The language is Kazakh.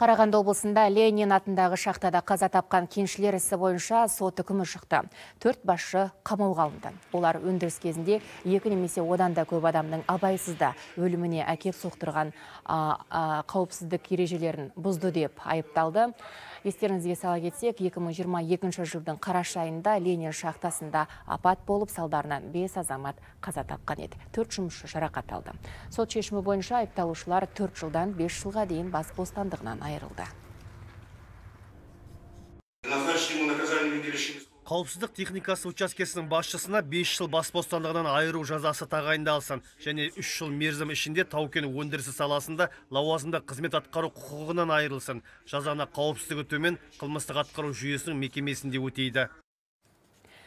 Қарағанды облысында Ленин атындағы шақтада қаза тапқан кеншілер ісі бойынша сот үкімі шықты. Төрт басшы қамау алынды. Олар өндіріс кезінде екі немесе одан да көп адамның абайсызда өліміне әкеп соқтырған қауіпсіздік ережелерін бұзды деп айыпталды естеріңізге сала кетсек 2022 жылдың қараша айында ленин шахтасында апат болып салдарынан 5 азамат қаза тапқан еді төрт жұмысшы жарақат алды Сол шешімі бойынша айыпталушылар 4 жылдан 5 жылға дейін бас бостандығынан айырылды қауіпсіздік техникасы учаскесінің басшысына 5 жыл бас бостандығынан айыру жазасы тағайындалсын және 3 жыл мерзім ішінде тау кен өндірісі саласында лауазымды қызмет атқару құқығынан айырылсын жазаны қауіпсіздігі төмен қылмыстық атқару жүйесінің мекемесінде өтейді